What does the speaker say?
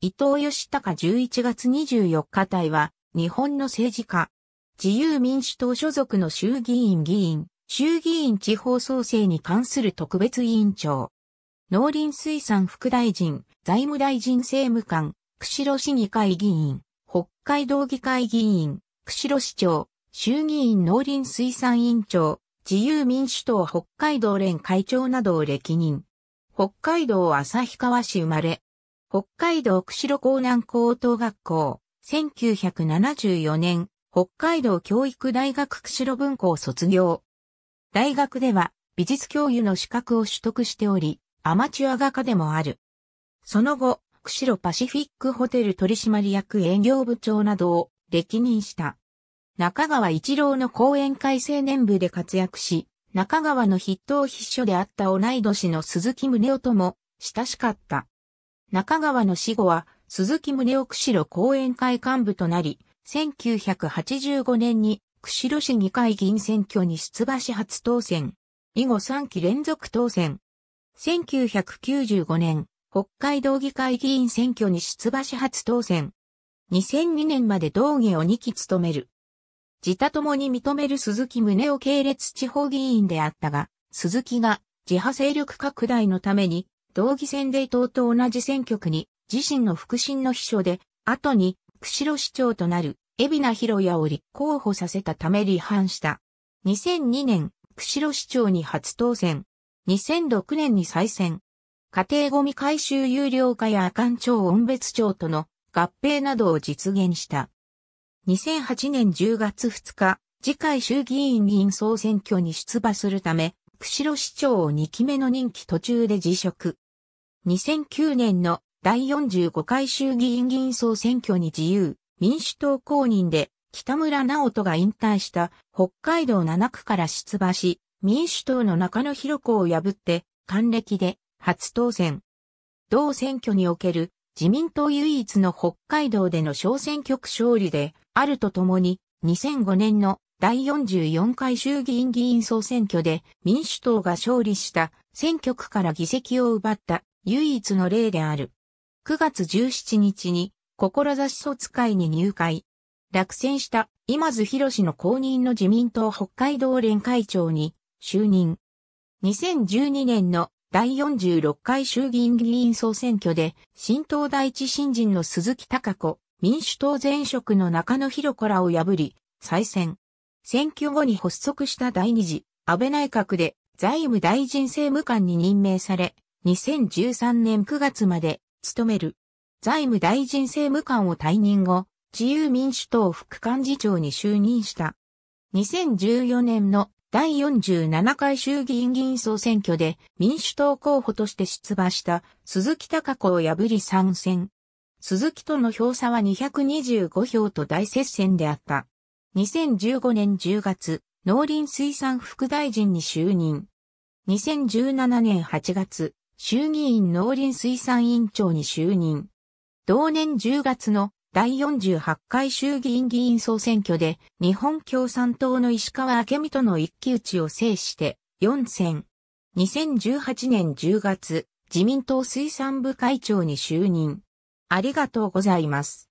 伊藤義孝11月24日隊は、日本の政治家、自由民主党所属の衆議院議員、衆議院地方創生に関する特別委員長、農林水産副大臣、財務大臣政務官、釧路市議会議員、北海道議会議員、釧路市長、衆議院農林水産委員長、自由民主党北海道連会長などを歴任。北海道旭川市生まれ、北海道釧路港南高等学校、1974年、北海道教育大学釧路庫校卒業。大学では美術教諭の資格を取得しており、アマチュア画家でもある。その後、釧路パシフィックホテル取締役営業部長などを歴任した。中川一郎の講演会青年部で活躍し、中川の筆頭筆書であった同い年の鈴木宗男とも親しかった。中川の死後は、鈴木宗男釧路後援会幹部となり、1985年に釧路市議会議員選挙に出馬し初当選。以後3期連続当選。1995年、北海道議会議員選挙に出馬し初当選。2002年まで道議を2期務める。自他ともに認める鈴木宗男系列地方議員であったが、鈴木が自派勢力拡大のために道義選で伊藤と同じ選挙区に自身の腹心の秘書で、後に釧路市長となる海老名広也を立候補させたため離反した。2002年、釧路市長に初当選。2006年に再選。家庭ゴミ回収有料化や阿寒町音別町との合併などを実現した。2008年10月2日、次回衆議院議員総選挙に出馬するため、釧路市長を2期目の任期途中で辞職。2009年の第45回衆議院議員総選挙に自由、民主党公認で北村直人が引退した北海道7区から出馬し、民主党の中野広子を破って、還暦で初当選。同選挙における自民党唯一の北海道での小選挙区勝利であるとともに、2005年の第44回衆議院議員総選挙で民主党が勝利した選挙区から議席を奪った唯一の例である。9月17日に、志卒会に入会。落選した今津博の公認の自民党北海道連会長に就任。2012年の第46回衆議院議員総選挙で、新党第一新人の鈴木隆子、民主党前職の中野博子らを破り、再選。選挙後に発足した第二次、安倍内閣で財務大臣政務官に任命され、2013年9月まで務める。財務大臣政務官を退任後、自由民主党副幹事長に就任した。2014年の第47回衆議院議員総選挙で民主党候補として出馬した鈴木隆子を破り参戦。鈴木との票差は225票と大接戦であった。2015年10月、農林水産副大臣に就任。2017年8月、衆議院農林水産委員長に就任。同年10月の第48回衆議院議員総選挙で日本共産党の石川明美との一騎打ちを制して4選。2018年10月、自民党水産部会長に就任。ありがとうございます。